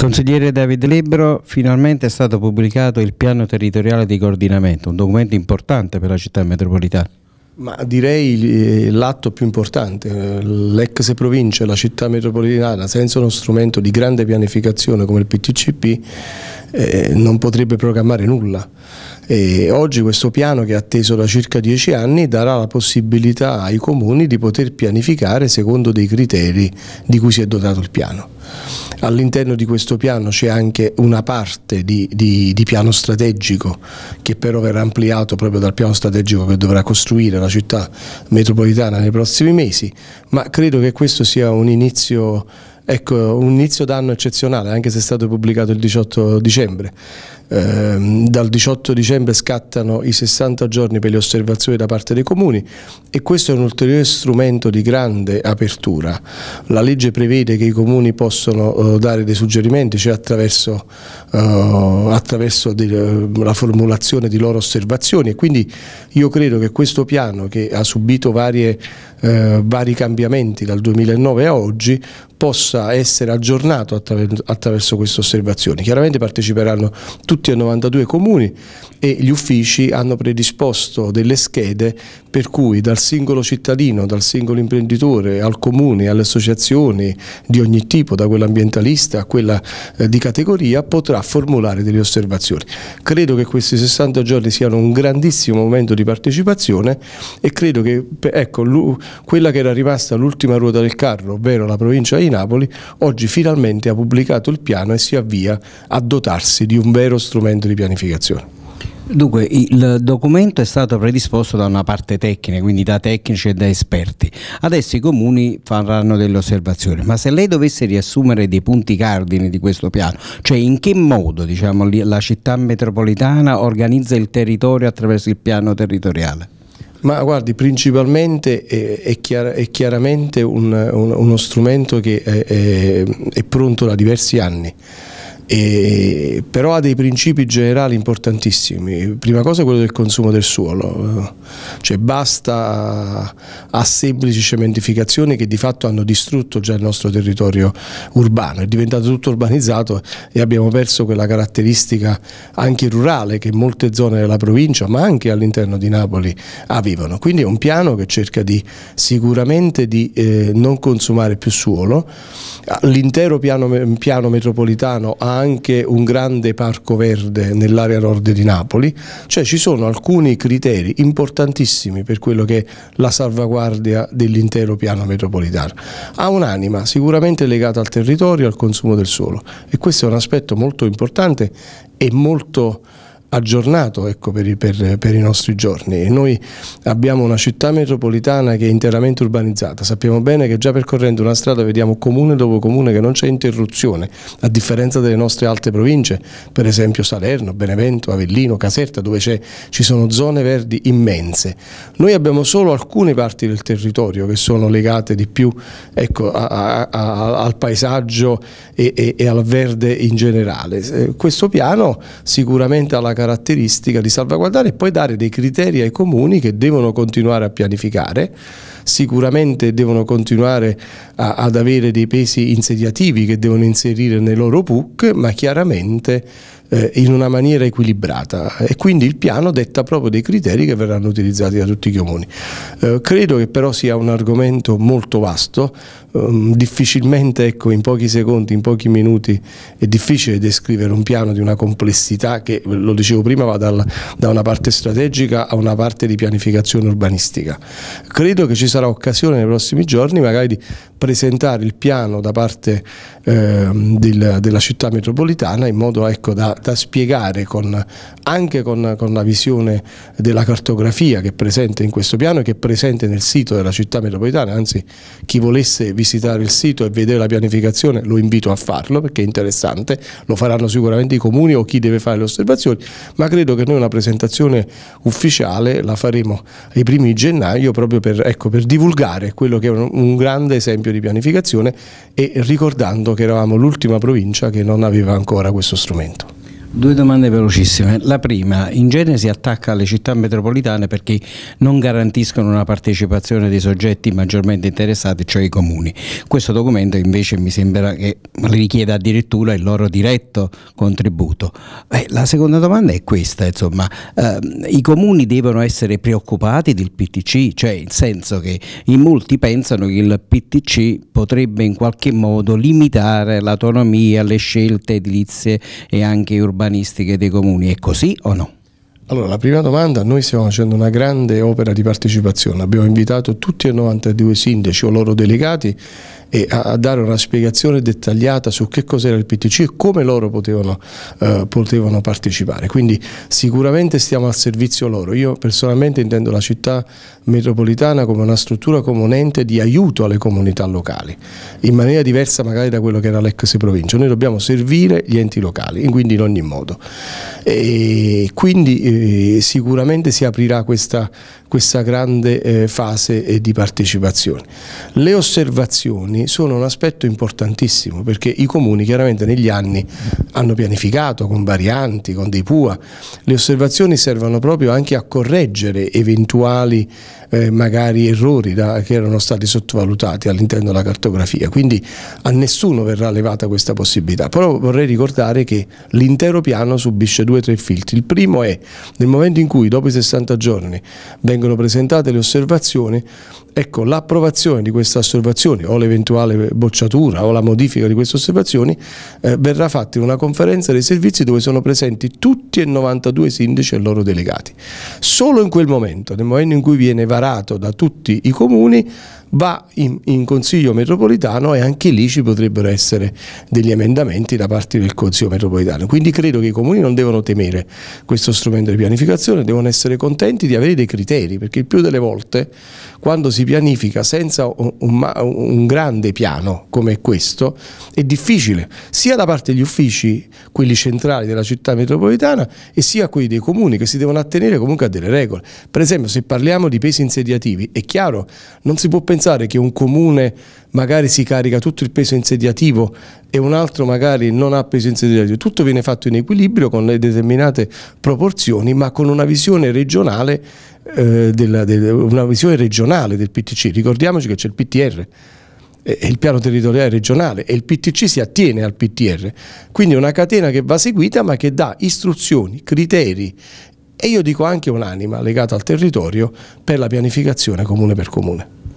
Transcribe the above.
Consigliere Davide Libro, finalmente è stato pubblicato il piano territoriale di coordinamento, un documento importante per la città metropolitana. Ma direi eh, l'atto più importante, eh, l'ex provincia la città metropolitana senza uno strumento di grande pianificazione come il PTCP eh, non potrebbe programmare nulla. E oggi questo piano che è atteso da circa dieci anni darà la possibilità ai comuni di poter pianificare secondo dei criteri di cui si è dotato il piano. All'interno di questo piano c'è anche una parte di, di, di, piano strategico che però verrà ampliato proprio dal piano strategico che dovrà costruire la città metropolitana nei prossimi mesi, ma credo che questo sia un inizio Ecco, un inizio d'anno eccezionale, anche se è stato pubblicato il 18 dicembre. Eh, dal 18 dicembre scattano i 60 giorni per le osservazioni da parte dei comuni e questo è un ulteriore strumento di grande apertura. La legge prevede che i comuni possono eh, dare dei suggerimenti, cioè attraverso, eh, attraverso de, eh, la formulazione di loro osservazioni e quindi io credo che questo piano che ha subito varie, eh, vari cambiamenti dal 2009 a oggi possa essere aggiornato attraver attraverso queste osservazioni. Chiaramente parteciperanno tutti e 92 comuni e gli uffici hanno predisposto delle schede per cui dal singolo cittadino, dal singolo imprenditore, al comune, alle associazioni di ogni tipo, da quella ambientalista a quella eh, di categoria, potrà formulare delle osservazioni. Credo che questi 60 giorni siano un grandissimo momento di partecipazione e credo che ecco, quella che era rimasta l'ultima ruota del carro, ovvero la provincia di Napoli, oggi finalmente ha pubblicato il piano e si avvia a dotarsi di un vero strumento di pianificazione. Dunque, il documento è stato predisposto da una parte tecnica, quindi da tecnici e da esperti. Adesso i comuni faranno delle osservazioni, ma se lei dovesse riassumere dei punti cardini di questo piano, cioè in che modo diciamo, la città metropolitana organizza il territorio attraverso il piano territoriale? Ma guardi, principalmente è, è, chiar, è chiaramente un, un, uno strumento che è, è pronto da diversi anni. E, però ha dei principi generali importantissimi. Prima cosa è quello del consumo del suolo. Cioè basta a semplici cementificazioni che di fatto hanno distrutto già il nostro territorio urbano, è diventato tutto urbanizzato e abbiamo perso quella caratteristica anche rurale che molte zone della provincia ma anche all'interno di Napoli avevano. Quindi è un piano che cerca di sicuramente di eh, non consumare più suolo, l'intero piano, piano metropolitano ha anche un grande parco verde nell'area nord di Napoli, cioè ci sono alcuni criteri importantissimi importantissimi per quello che è la salvaguardia dell'intero piano metropolitano. Ha un'anima sicuramente legata al territorio e al consumo del suolo e questo è un aspetto molto importante e molto aggiornato ecco, per, i, per, per, i, nostri giorni. Noi abbiamo una città metropolitana che è interamente urbanizzata, sappiamo bene che già percorrendo una strada vediamo comune dopo comune che non c'è interruzione, a differenza delle nostre altre province, per esempio Salerno, Benevento, Avellino, Caserta, dove ci sono zone verdi immense. Noi abbiamo solo alcune parti del territorio che sono legate di più ecco, a, a, al paesaggio e, e, e, al verde in generale. Eh, questo piano sicuramente ha la caratteristica di salvaguardare e poi dare dei criteri ai comuni che devono continuare a pianificare, sicuramente devono continuare a, ad avere dei pesi insediativi che devono inserire nei loro PUC, ma chiaramente eh, in una maniera equilibrata e quindi il piano detta proprio dei criteri che verranno utilizzati da tutti i comuni. Eh, credo che però sia un argomento molto vasto, ehm, difficilmente ecco, in pochi secondi, in pochi minuti è difficile descrivere un piano di una complessità che, lo dicevo prima, va dal, da una parte strategica a una parte di pianificazione urbanistica. Credo che ci sarà occasione nei prossimi giorni magari di presentare il piano da parte eh, del, della città metropolitana in modo ecco, da, da, spiegare con, anche con, con, la visione della cartografia che è presente in questo piano e che è presente nel sito della città metropolitana, anzi chi volesse visitare il sito e vedere la pianificazione lo invito a farlo perché è interessante, lo faranno sicuramente i comuni o chi deve fare le osservazioni, ma credo che noi una presentazione ufficiale la faremo ai primi gennaio proprio per, ecco, per divulgare quello che è un, un grande esempio esempio di pianificazione e ricordando che eravamo l'ultima provincia che non aveva ancora questo strumento. Due domande velocissime. La prima, in genere si attacca alle città metropolitane perché non garantiscono una partecipazione dei soggetti maggiormente interessati, cioè i comuni. Questo documento invece mi sembra che richieda addirittura il loro diretto contributo. Eh, la seconda domanda è questa, insomma, eh, i comuni devono essere preoccupati del PTC, cioè nel senso che in molti pensano che il PTC potrebbe in qualche modo limitare l'autonomia, le scelte edilizie e anche urbane urbanistiche dei comuni, è così o no? Allora, la prima domanda, noi stiamo facendo una grande opera di partecipazione, abbiamo invitato tutti e 92 sindaci o loro delegati e a, a, dare una spiegazione dettagliata su che cos'era il PTC e come loro potevano, eh, potevano partecipare. Quindi sicuramente stiamo al servizio loro. Io personalmente intendo la città metropolitana come una struttura, come un ente di aiuto alle comunità locali, in maniera diversa magari da quello che era l'ex provincia. Noi dobbiamo servire gli enti locali, quindi in ogni modo. E quindi eh, sicuramente si aprirà questa, questa grande eh, fase eh, di partecipazione. Le osservazioni comuni sono un aspetto importantissimo perché i comuni chiaramente negli anni hanno pianificato con varianti, con dei PUA, le osservazioni servono proprio anche a correggere eventuali eh, magari errori da, che erano stati sottovalutati all'interno della cartografia, quindi a nessuno verrà levata questa possibilità. Però vorrei ricordare che l'intero piano subisce due o tre filtri. Il primo è nel momento in cui dopo i 60 giorni vengono presentate le osservazioni, ecco l'approvazione di queste osservazioni o l'eventuale bocciatura o la modifica di queste osservazioni eh, verrà fatta in una conferenza dei servizi dove sono presenti tutti e 92 sindaci e loro delegati. Solo in quel momento, nel momento in cui viene valutata preparato da tutti i comuni va in, in, Consiglio metropolitano e anche lì ci potrebbero essere degli emendamenti da parte del Consiglio metropolitano. Quindi credo che i comuni non devono temere questo strumento di pianificazione, devono essere contenti di avere dei criteri, perché il più delle volte quando si pianifica senza un, un, un grande piano come questo è difficile, sia da parte degli uffici, quelli centrali della città metropolitana, e sia quelli dei comuni che si devono attenere comunque a delle regole. Per esempio se parliamo di pesi insediativi, è chiaro, non si può pensare pensare che un comune magari si carica tutto il peso insediativo e un altro magari non ha peso insediativo, tutto viene fatto in equilibrio con le determinate proporzioni ma con una visione regionale, eh, della, de, una visione regionale del PTC, ricordiamoci che c'è il PTR è eh, il piano territoriale regionale e il PTC si attiene al PTR, quindi è una catena che va seguita ma che dà istruzioni, criteri e io dico anche un'anima legata al territorio per la pianificazione comune per comune.